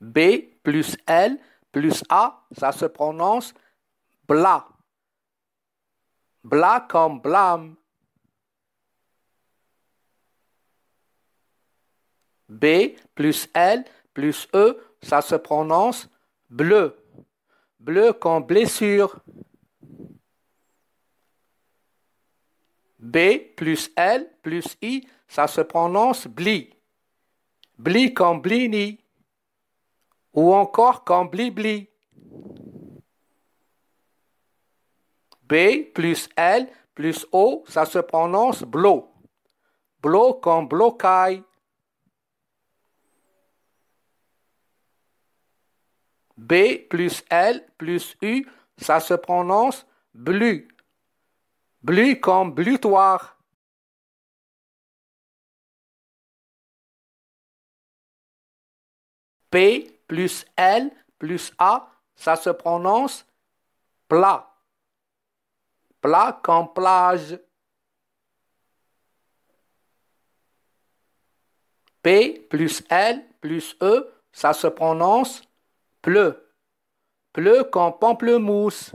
B plus L plus A, ça se prononce bla. Bla comme blâme. B plus L plus E, ça se prononce bleu. Bleu comme blessure. B plus L plus I, ça se prononce bli. Bli comme blini ou encore comme blibli. B plus L plus O, ça se prononce blo. Blo comme blocaï. B plus L plus U, ça se prononce blu. Blu comme blutoir. P plus L plus A, ça se prononce plat. Plat comme plage. P plus L plus E, ça se prononce pleu. Pleu comme pamplemousse.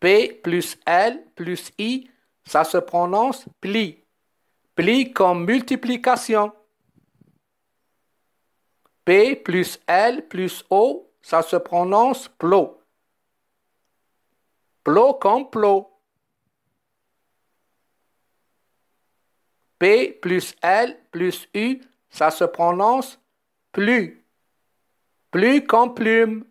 P plus L plus I, ça se prononce pli. Pli comme multiplication. P plus L plus O, ça se prononce plo. Plo comme plo. P plus L plus U, ça se prononce plus. Plus comme plume.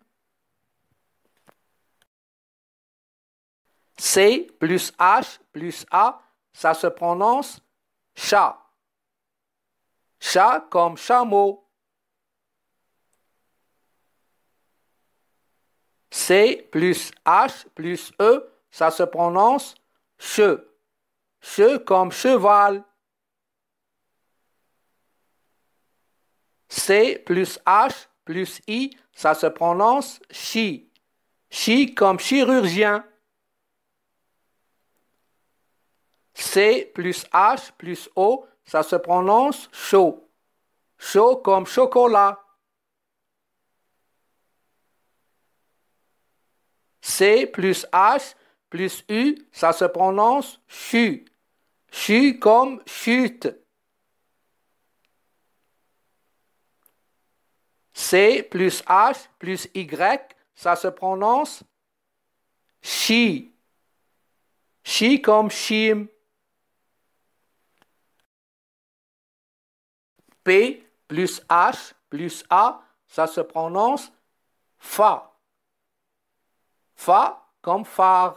C plus H plus A, ça se prononce chat. Chat comme chameau. C plus H plus E, ça se prononce che. Che comme cheval. C plus H plus I, ça se prononce chi. Chi comme chirurgien. C plus H plus O, ça se prononce chaud. Chaud comme chocolat. C plus H plus U, ça se prononce CHU. CHU comme chute. C plus H plus Y, ça se prononce chi. Chi comme chim. P plus H plus A, ça se prononce fa. Fa comme phare.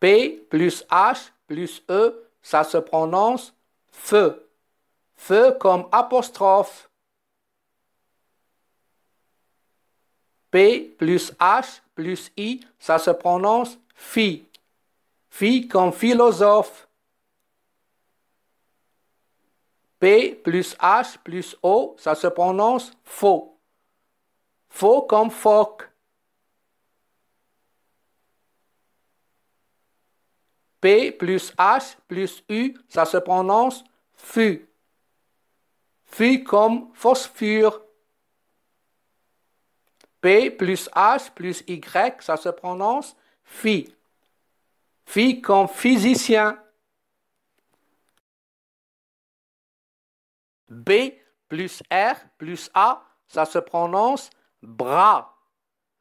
P plus H plus E, ça se prononce feu. Feu comme apostrophe. P plus H plus I, ça se prononce Fi. Fi comme philosophe. P plus H plus O, ça se prononce faux. Faux comme phoque. P plus H plus U, ça se prononce FU. FU comme phosphure. P plus H plus Y, ça se prononce Fi. Fi comme physicien. B plus R plus A, ça se prononce bras.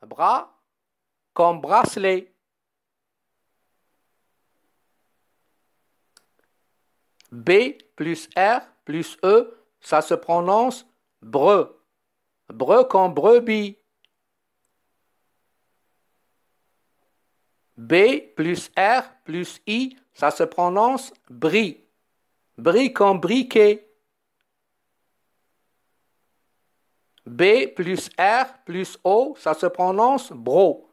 Bras comme bracelet. B plus R plus E, ça se prononce bre. Bre comme brebis. B plus R plus I, ça se prononce bri. Bri comme briquet. B plus R plus O, ça se prononce bro.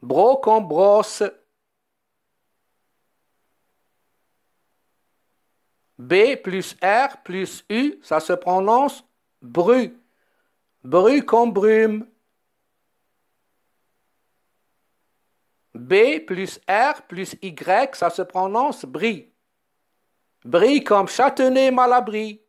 Bro comme brosse. B plus R plus U, ça se prononce bru. Bru comme brume. B plus R plus Y, ça se prononce brie. Brie comme châtenet malabri.